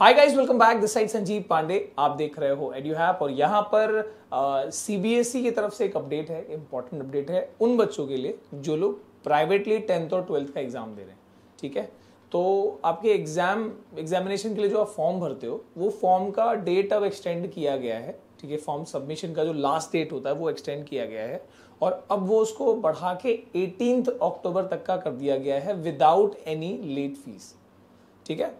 hi guys welcome back this side Sanjeev Pandey आप देख रहे हो एड्यू हैप और यहाँ पर सीबीएसई e की तरफ से एक अपडेट है इंपॉर्टेंट अपडेट है उन बच्चों के लिए जो लोग प्राइवेटली टेंथ और ट्वेल्थ का एग्जाम दे रहे हैं ठीक है तो आपके एग्जाम एग्जामिनेशन के लिए जो आप फॉर्म भरते हो वो फॉर्म का डेट अब एक्सटेंड किया गया है ठीक है फॉर्म सबमिशन का जो लास्ट डेट होता है वो एक्सटेंड किया गया है और अब वो उसको बढ़ा के एटीनथ अक्टूबर तक का कर दिया गया है विदाउट एनी लेट फीस ठीक है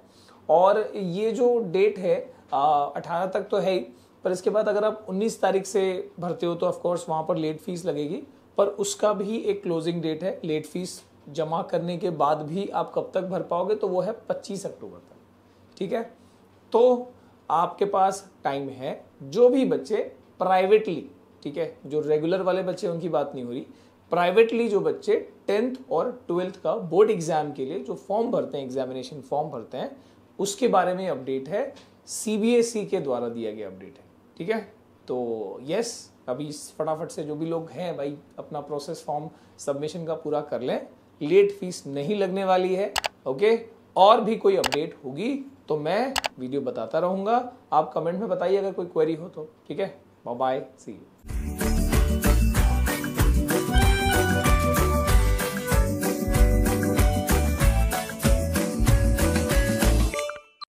और ये जो डेट है अठारह तक तो है ही पर इसके बाद अगर आप 19 तारीख से भरते हो तो ऑफकोर्स वहाँ पर लेट फीस लगेगी पर उसका भी एक क्लोजिंग डेट है लेट फीस जमा करने के बाद भी आप कब तक भर पाओगे तो वो है 25 अक्टूबर तक ठीक है तो आपके पास टाइम है जो भी बच्चे प्राइवेटली ठीक है जो रेगुलर वाले बच्चे उनकी बात नहीं हो रही प्राइवेटली जो बच्चे टेंथ और ट्वेल्थ का बोर्ड एग्जाम के लिए जो फॉर्म भरते हैं एग्जामिनेशन फॉर्म भरते हैं उसके बारे में अपडेट है सी के द्वारा दिया गया अपडेट है ठीक है तो यस अभी फटाफट से जो भी लोग हैं भाई अपना प्रोसेस फॉर्म सबमिशन का पूरा कर लें लेट फीस नहीं लगने वाली है ओके और भी कोई अपडेट होगी तो मैं वीडियो बताता रहूंगा आप कमेंट में बताइए अगर कोई क्वेरी हो तो ठीक है बाय सी यू